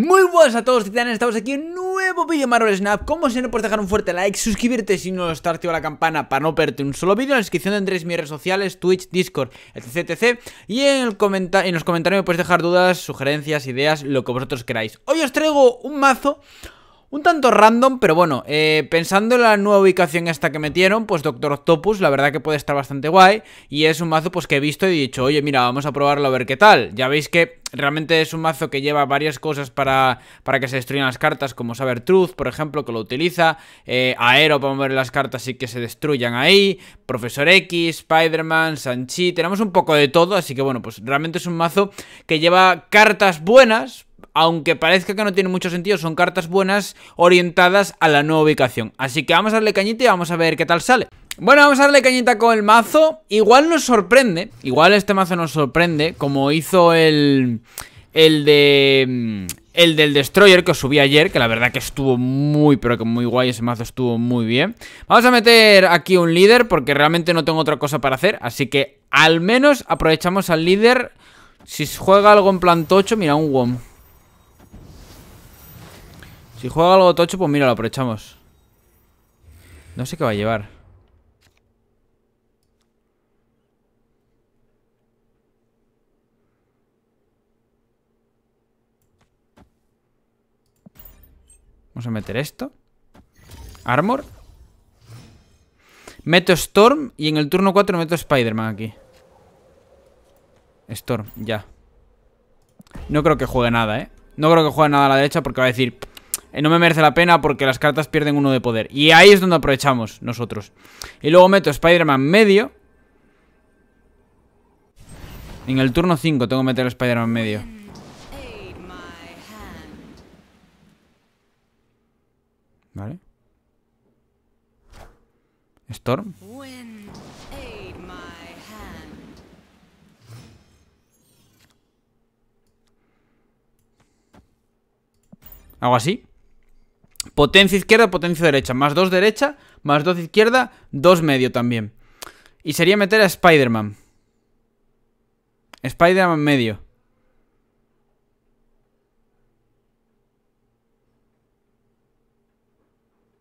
Muy buenas a todos titanes, estamos aquí en un nuevo vídeo de Marvel Snap Como siempre puedes dejar un fuerte like, suscribirte si no está activado la campana para no perderte un solo vídeo En la descripción tendréis mis redes sociales, Twitch, Discord, etc, etc. Y en, en los comentarios me puedes dejar dudas, sugerencias, ideas, lo que vosotros queráis Hoy os traigo un mazo un tanto random, pero bueno, eh, pensando en la nueva ubicación esta que metieron, pues Doctor Octopus, la verdad que puede estar bastante guay. Y es un mazo pues que he visto y he dicho, oye, mira, vamos a probarlo a ver qué tal. Ya veis que realmente es un mazo que lleva varias cosas para, para que se destruyan las cartas, como Saber Truth, por ejemplo, que lo utiliza. Eh, Aero para mover las cartas y que se destruyan ahí. Profesor X, Spider-Man, Sanchi, tenemos un poco de todo. Así que bueno, pues realmente es un mazo que lleva cartas buenas aunque parezca que no tiene mucho sentido, son cartas buenas orientadas a la nueva ubicación. Así que vamos a darle cañita y vamos a ver qué tal sale. Bueno, vamos a darle cañita con el mazo. Igual nos sorprende, igual este mazo nos sorprende, como hizo el... El de... Mm, el del Destroyer que os subí ayer, que la verdad que estuvo muy, pero que muy guay, ese mazo estuvo muy bien. Vamos a meter aquí un líder porque realmente no tengo otra cosa para hacer, así que al menos aprovechamos al líder. Si juega algo en plan tocho, mira, un WOM. Si juega algo tocho, pues mira, lo aprovechamos. No sé qué va a llevar. Vamos a meter esto. Armor. Meto Storm y en el turno 4 meto Spider-Man aquí. Storm, ya. No creo que juegue nada, ¿eh? No creo que juegue nada a la derecha porque va a decir... Eh, no me merece la pena porque las cartas pierden uno de poder. Y ahí es donde aprovechamos nosotros. Y luego meto Spider-Man medio. En el turno 5 tengo que meter Spider-Man medio. Vale. Storm. Hago así. Potencia izquierda, potencia derecha. Más dos derecha, más dos izquierda, Dos medio también. Y sería meter a Spider-Man. Spider-Man medio.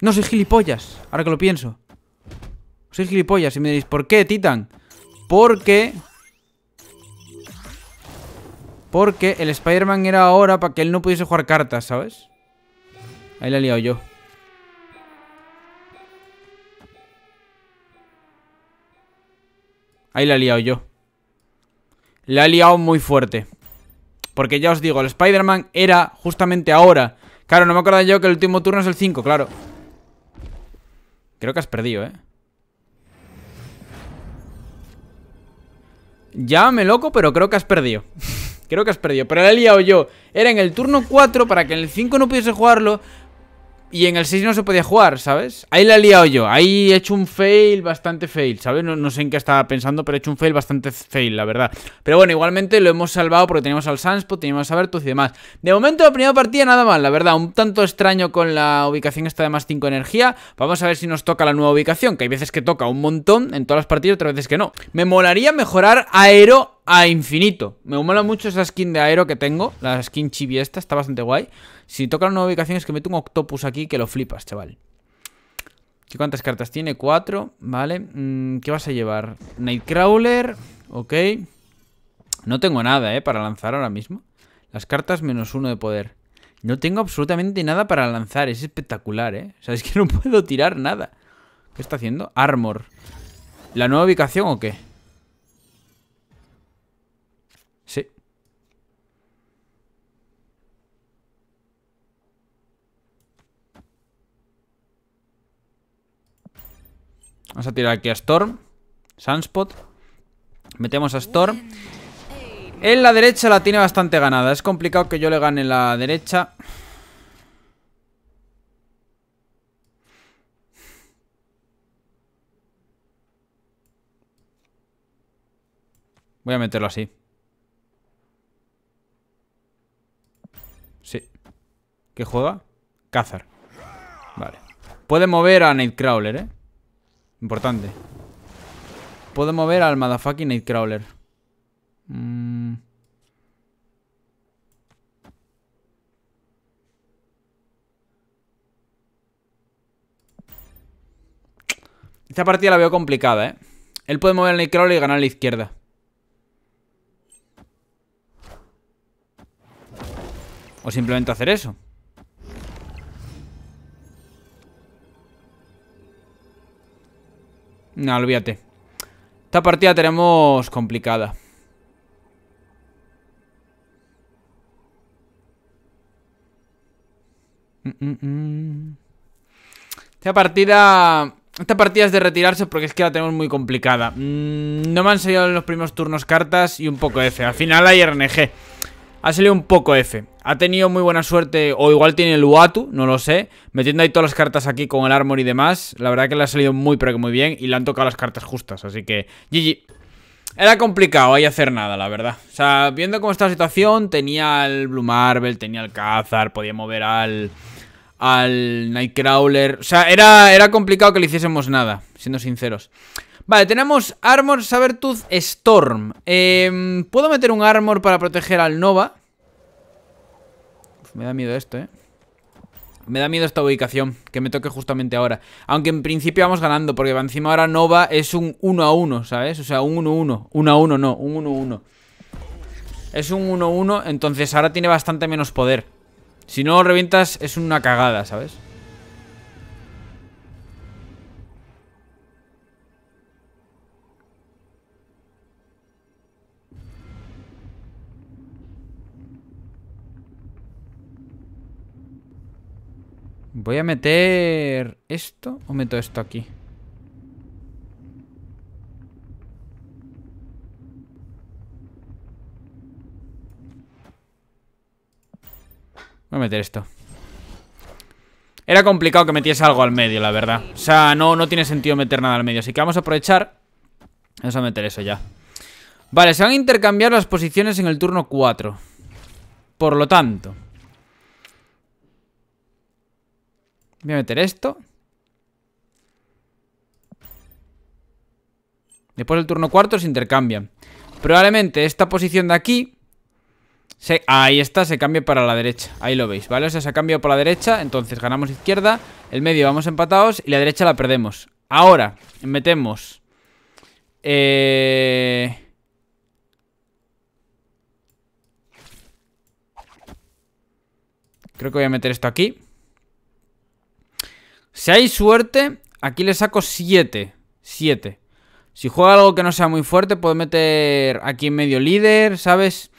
No, soy gilipollas, ahora que lo pienso. Soy gilipollas y me diréis, ¿por qué, Titan? Porque... Porque el Spider-Man era ahora para que él no pudiese jugar cartas, ¿sabes? Ahí la he liado yo. Ahí la he liado yo. La he liado muy fuerte. Porque ya os digo, el Spider-Man era justamente ahora. Claro, no me acuerdo yo que el último turno es el 5, claro. Creo que has perdido, ¿eh? Llámame loco, pero creo que has perdido. creo que has perdido, pero la he liado yo. Era en el turno 4 para que en el 5 no pudiese jugarlo y en el 6 no se podía jugar, ¿sabes? Ahí la he liado yo. Ahí he hecho un fail bastante fail, ¿sabes? No, sé en qué estaba pensando, pero he hecho un fail bastante fail, la verdad. Pero bueno, igualmente lo hemos salvado porque teníamos al Sanspo, teníamos a Bertus y demás. De momento, la primera partida nada mal, la verdad. Un tanto extraño con la ubicación esta de más 5 energía. Vamos a ver si nos toca la nueva ubicación, que hay veces que toca un montón en todas las partidas, otras veces que no. Me molaría mejorar aero a infinito. Me mola mucho esa skin de aero que tengo, la skin chibi esta, está bastante guay. Si toca la nueva ubicación es que meto un octopus aquí que lo flipas, chaval. ¿Qué cuántas cartas tiene? Cuatro, vale. Mm, ¿Qué vas a llevar? Nightcrawler, ok. No tengo nada, ¿eh? Para lanzar ahora mismo. Las cartas menos uno de poder. No tengo absolutamente nada para lanzar. Es espectacular, ¿eh? O que no puedo tirar nada. ¿Qué está haciendo? Armor. ¿La nueva ubicación o qué? Vamos a tirar aquí a Storm. Sunspot. Metemos a Storm. En la derecha la tiene bastante ganada. Es complicado que yo le gane la derecha. Voy a meterlo así. Sí. ¿Qué juega? Cazar. Vale. Puede mover a Nightcrawler, ¿eh? Importante. Puedo mover al motherfucking Nightcrawler. Mm. Esta partida la veo complicada, ¿eh? Él puede mover al Nightcrawler y ganar a la izquierda. O simplemente hacer eso. No, olvídate. Esta partida tenemos complicada. Mm, mm, mm. Esta partida... Esta partida es de retirarse porque es que la tenemos muy complicada. No me han salido en los primeros turnos cartas y un poco de F. Al final hay RNG. Ha salido un poco F. Ha tenido muy buena suerte, o igual tiene el Uatu, no lo sé. Metiendo ahí todas las cartas aquí con el Armor y demás. La verdad que le ha salido muy, pero que muy bien. Y le han tocado las cartas justas, así que... GG. Era complicado ahí hacer nada, la verdad. O sea, viendo cómo está la situación, tenía el Blue Marvel, tenía el Cázar, podía mover al al Nightcrawler. O sea, era, era complicado que le hiciésemos nada, siendo sinceros. Vale, tenemos Armor Sabertooth Storm. Eh, ¿Puedo meter un Armor para proteger al Nova? me da miedo esto, ¿eh? Me da miedo esta ubicación, que me toque justamente ahora. Aunque en principio vamos ganando, porque encima ahora Nova es un 1 a 1, ¿sabes? O sea, un 1 1. 1 a 1, no, un 1 1. Es un 1 1, entonces ahora tiene bastante menos poder. Si no revientas, es una cagada, ¿sabes? Voy a meter esto o meto esto aquí. Voy a meter esto. Era complicado que metiese algo al medio, la verdad. O sea, no, no tiene sentido meter nada al medio. Así que vamos a aprovechar. Vamos a meter eso ya. Vale, se van a intercambiar las posiciones en el turno 4. Por lo tanto... Voy a meter esto. Después del turno cuarto se intercambian. Probablemente esta posición de aquí ahí está, se cambia para la derecha Ahí lo veis, ¿vale? O sea, se ha cambiado para la derecha Entonces ganamos izquierda El medio vamos empatados Y la derecha la perdemos Ahora, metemos Eh... Creo que voy a meter esto aquí Si hay suerte Aquí le saco 7 7 Si juega algo que no sea muy fuerte Puedo meter aquí en medio líder, ¿sabes?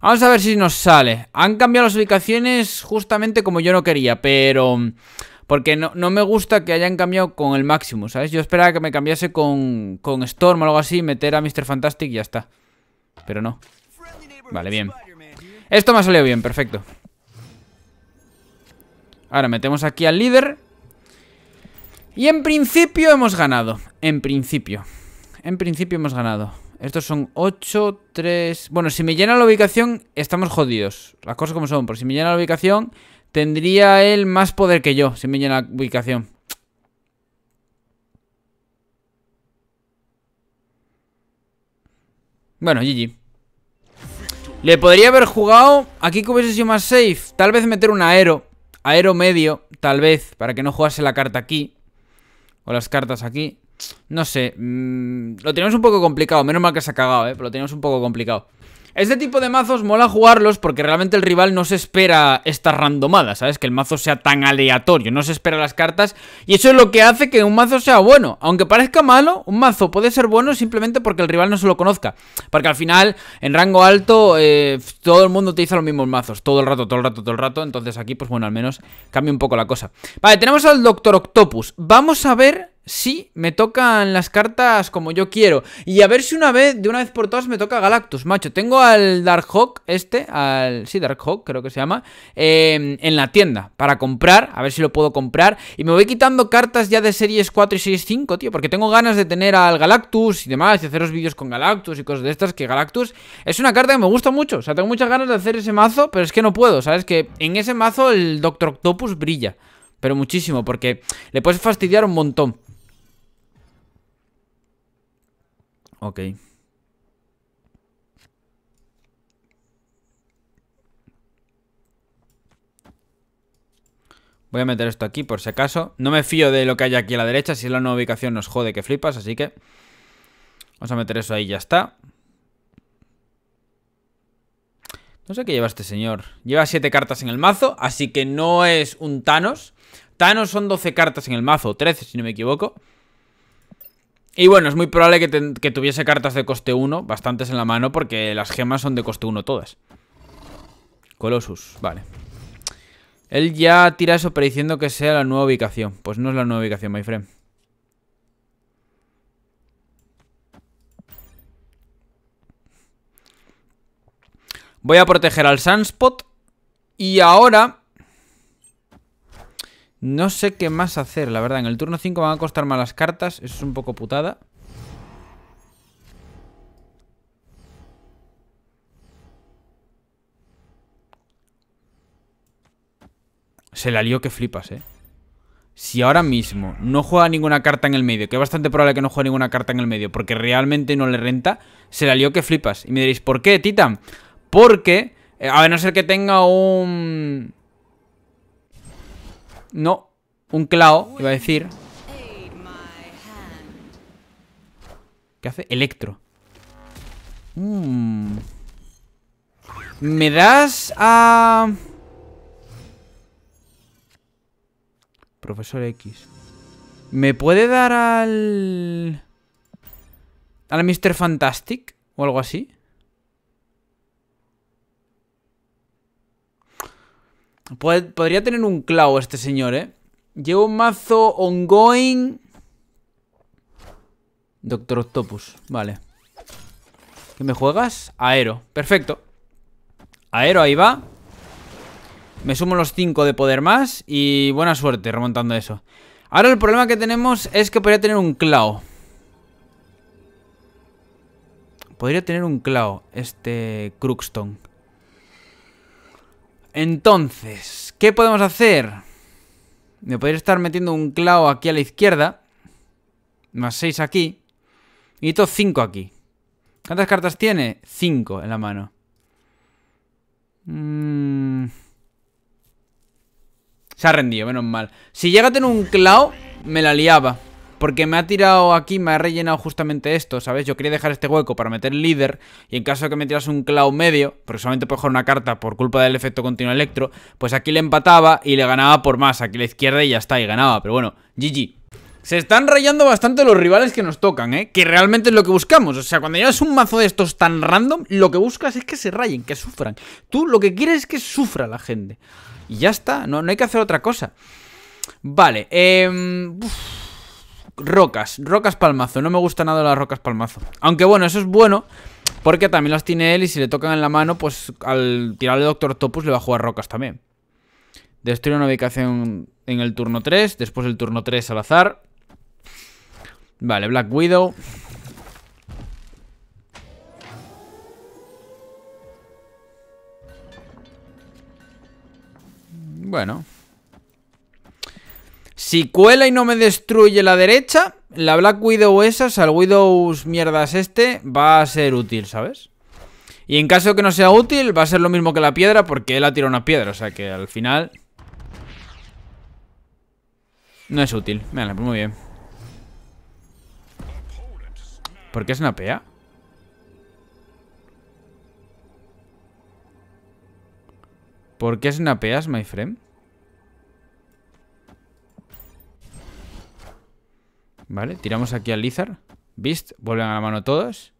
Vamos a ver si nos sale. Han cambiado las ubicaciones justamente como yo no quería, pero... Mm, porque no, me gusta que hayan cambiado con el máximo, ¿sabes? Yo esperaba que me cambiase con, con Storm o algo así, meter a Mr. Fantastic y ya está. Pero no. Vale, bien. Esto me ha salido bien, perfecto. Ahora metemos aquí al líder. Y en principio hemos ganado. En principio. En principio hemos ganado. Estos son 8, 3... Bueno, si me llena la ubicación, estamos jodidos. Las cosas como son. Por si me llena la ubicación, tendría él más poder que yo. Si me llena la ubicación. Bueno, GG. Le podría haber jugado... Aquí que hubiese sido más safe. Tal vez meter un aero. Aero medio, tal vez. Para que no jugase la carta aquí. O las cartas aquí. No sé, mm, lo tenemos un poco complicado. Menos mal que se ha cagado, ¿eh? Pero lo tenemos un poco complicado. Este tipo de mazos mola jugarlos porque realmente el rival no se espera estas randomadas, ¿sabes? Que el mazo sea tan aleatorio, no se espera las cartas y eso es lo que hace que un mazo sea bueno. Aunque parezca malo, un mazo puede ser bueno simplemente porque el rival no se lo conozca. Porque al final, en rango alto, eh, todo el mundo utiliza los mismos mazos, todo el rato, todo el rato, todo el rato. Entonces aquí, pues bueno, al menos cambia un poco la cosa. Vale, tenemos al Doctor Octopus. Vamos a ver sí me tocan las cartas como yo quiero. Y a ver si una vez, de una vez por todas, me toca Galactus, macho. Tengo al Darkhawk este, al... Sí, Darkhawk creo que se llama, em, en la tienda para comprar, a ver si lo puedo comprar. Y me voy quitando cartas ya de series 4 y series 5, tío, porque tengo ganas de tener al Galactus y demás, y haceros vídeos con Galactus y cosas de estas, que Galactus es una carta que me gusta mucho. O sea, tengo muchas ganas de hacer ese mazo, pero es que no puedo, ¿sabes? Que en ese mazo el Doctor Octopus brilla. Pero muchísimo, porque le puedes fastidiar un montón. Ok. Voy a meter esto aquí por si acaso. No me fío de lo que hay aquí a la derecha. Si es la nueva ubicación nos jode que flipas, así que... Vamos a meter eso ahí y ya está. No sé qué lleva este señor. Lleva 7 cartas en el mazo, así que no es un Thanos. Thanos son 12 cartas en el mazo, 13 si no me equivoco. Y bueno, es muy probable que, tuviese cartas de coste 1, bastantes en la mano, porque las gemas son de coste 1 todas. Colossus, vale. Él ya tira eso prediciendo que sea la nueva ubicación. Pues no es la nueva ubicación, my friend. Voy a proteger al Sunspot. Y ahora no sé qué más hacer, la verdad. En el turno 5 van a costar malas cartas. Eso es un poco putada. Se la lió que flipas, ¿eh? Si ahora mismo no juega ninguna carta en el medio, que es bastante probable que no juegue ninguna carta en el medio, porque realmente no le renta, se la lió que flipas. Y me diréis, ¿por qué, Titan? Porque, eh, a no ser que tenga un... No, un clavo, iba a decir. ¿Qué hace? Electro. Hmm. ¿Me das a...? Profesor X. ¿Me puede dar al... Al Mr. Fantastic? O algo así. podría tener un clavo este señor, ¿eh? Llevo un mazo ongoing. Doctor Octopus, vale. ¿Qué me juegas? Aero, perfecto. Aero, ahí va. Me sumo los 5 de poder más y buena suerte remontando eso. Ahora el problema que tenemos es que podría tener un clavo. Podría tener un clavo este Crookstone entonces, ¿qué podemos hacer? Me podría estar metiendo un clavo aquí a la izquierda. Más 6 aquí. Y necesito 5 aquí. ¿Cuántas cartas tiene? 5 en la mano. Mm. Se ha rendido, menos mal. Si llega a tener un clavo, me la liaba. Porque me ha tirado aquí, me ha rellenado justamente esto, ¿sabes? Yo quería dejar este hueco para meter el líder. Y en caso de que me un cloud medio, porque solamente puedo jugar una carta por culpa del efecto continuo electro, pues aquí le empataba y le ganaba por más. Aquí la izquierda y ya está, y ganaba. Pero bueno, GG. Se están rayando bastante los rivales que nos tocan, ¿eh? Que realmente es lo que buscamos. O sea, cuando llevas un mazo de estos tan random, lo que buscas es que se rayen, que sufran. Tú lo que quieres es que sufra la gente. Y ya está, no, no hay que hacer otra cosa. Vale, eh... Rocas, rocas palmazo. No me gusta nada las rocas palmazo. Aunque bueno, eso es bueno. Porque también las tiene él y si le tocan en la mano, pues al tirarle Doctor Topus le va a jugar rocas también. Destruir una ubicación en el turno 3, después el turno 3 al azar. Vale, Black Widow. Bueno. Si cuela y no me destruye la derecha, la Black Widow esa, el Widows mierdas este, va a ser útil, ¿sabes? Y en caso de que no sea útil, va a ser lo mismo que la piedra porque él ha tirado una piedra. O sea que al final... No es útil. Me pues muy bien. ¿Por qué es una pea. ¿Por qué es una peas my friend? Vale, tiramos aquí al Lizard. Beast, vuelven a la mano todos.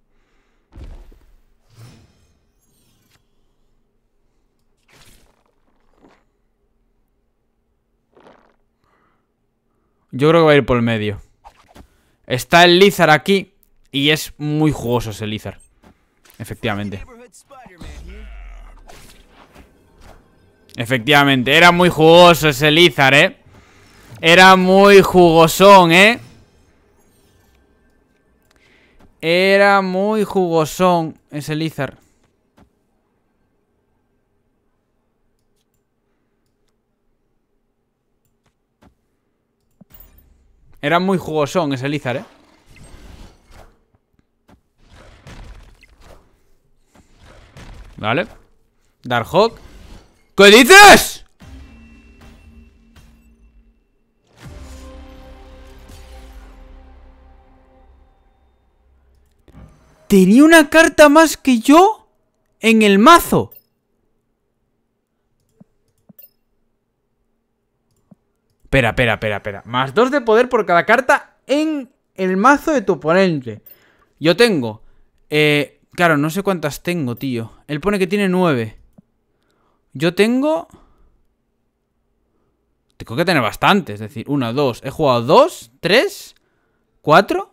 Yo creo que va a ir por el medio. Está el Lizard aquí. Y es muy jugoso ese Lizard. Efectivamente. Efectivamente, era muy jugoso ese Lizard, ¿eh? Era muy jugosón, ¿eh? Era muy jugosón ese Lizard. Era muy jugosón ese Lizard, ¿eh? Vale. Darkhawk. ¿Qué dices? Tenía una carta más que yo en el mazo. Espera, espera, espera, espera. Más dos de poder por cada carta en el mazo de tu oponente. Yo tengo... Eh, claro, no sé cuántas tengo, tío. Él pone que tiene nueve. Yo tengo... Tengo que tener bastantes Es decir, una, dos. He jugado dos, tres, cuatro,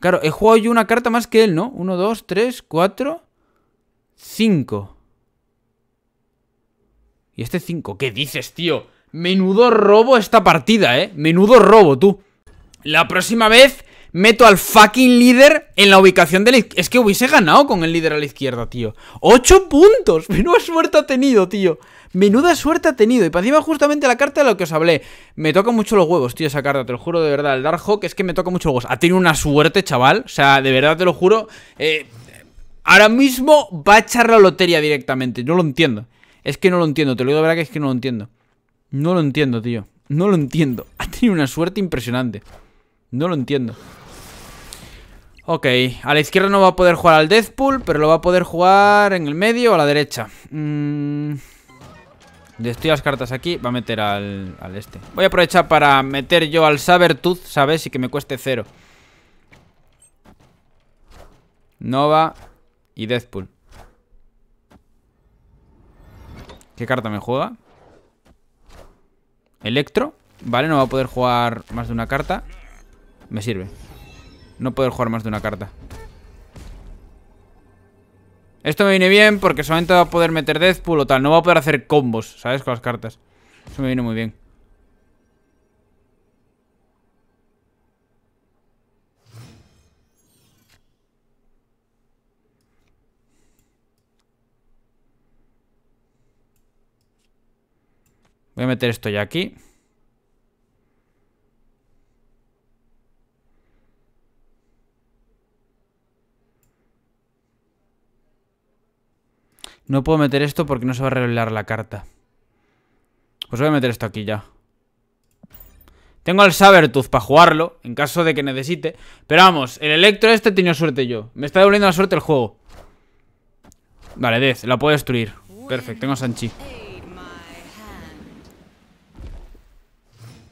Claro, he jugado yo una carta más que él, ¿no? 1, 2, 3, 4, 5. Y este 5, ¿qué dices, tío? Menudo robo esta partida, ¿eh? Menudo robo, tú. La próxima vez meto al fucking líder en la ubicación de la izquierda. Es que hubiese ganado con el líder a la izquierda, tío. ¡Ocho puntos! Menuda suerte ha tenido, tío. Menuda suerte ha tenido. Y para encima justamente la carta de la que os hablé. Me toca mucho los huevos, tío, esa carta, te lo juro de verdad. El Hawk es que me toca mucho los huevos. Ha tenido una suerte, chaval. O sea, de verdad te lo juro. Eh, ahora mismo va a echar la lotería directamente. No lo entiendo. Es que no lo entiendo, te lo digo de verdad que es que no lo entiendo. No lo entiendo, tío. No lo entiendo. Ha tenido una suerte impresionante. No lo entiendo. Ok, a la izquierda no va a poder jugar al Deathpool, pero lo va a poder jugar en el medio o a la derecha. Mmm... las cartas aquí, va a meter al, al, este Voy a aprovechar para meter yo al Sabertooth, ¿sabes? Y que me cueste cero Nova y Deathpool ¿Qué carta me juega? Electro Vale, no va a poder jugar más de una carta Me sirve no poder jugar más de una carta. Esto me viene bien porque solamente va a poder meter Deathpool o tal. No va a poder hacer combos, ¿sabes? Con las cartas. Eso me viene muy bien. Voy a meter esto ya aquí. No puedo meter esto porque no se va a revelar la carta. Pues voy a meter esto aquí ya. Tengo al Sabertooth para jugarlo, en caso de que necesite. Pero vamos, el Electro este he tenido suerte yo. Me está devolviendo la suerte el juego. Vale, Death, la puedo destruir. Perfecto, tengo Sanchi.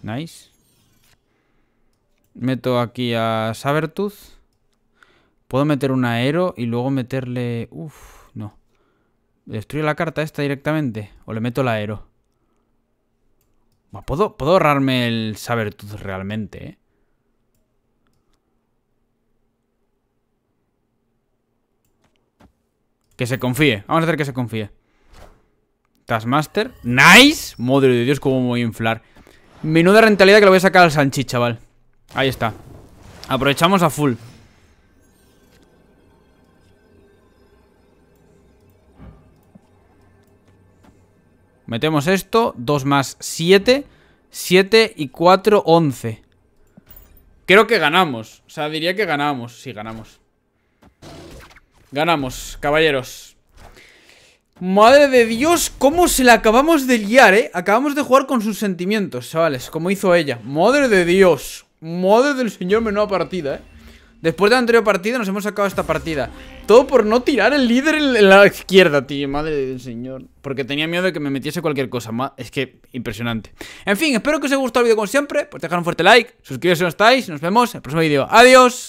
Nice. Meto aquí a Sabertooth. Puedo meter un aero y luego meterle... Uf. Destruye la carta esta directamente. O le meto el aero. ¿puedo, puedo ahorrarme el sabertud realmente, ¿eh? Que se confíe. Vamos a hacer que se confíe. Taskmaster. ¡Nice! Madre de Dios, cómo voy a inflar. Menuda rentabilidad que lo voy a sacar al Sanchi, chaval. Ahí está. Aprovechamos a full. Metemos esto, dos más 7 7 y 4, 11 Creo que ganamos O sea, diría que ganamos, sí, ganamos Ganamos, caballeros Madre de Dios, cómo se la acabamos de liar, eh Acabamos de jugar con sus sentimientos, chavales Como hizo ella, madre de Dios Madre del señor, menuda partida, eh Después del anterior partido nos hemos sacado esta partida Todo por no tirar el líder en la izquierda, tío Madre del señor Porque tenía miedo de que me metiese cualquier cosa Es que impresionante En fin, espero que os haya gustado el vídeo como siempre Pues dejad un fuerte like Suscribiros si no estáis Nos vemos en el próximo vídeo Adiós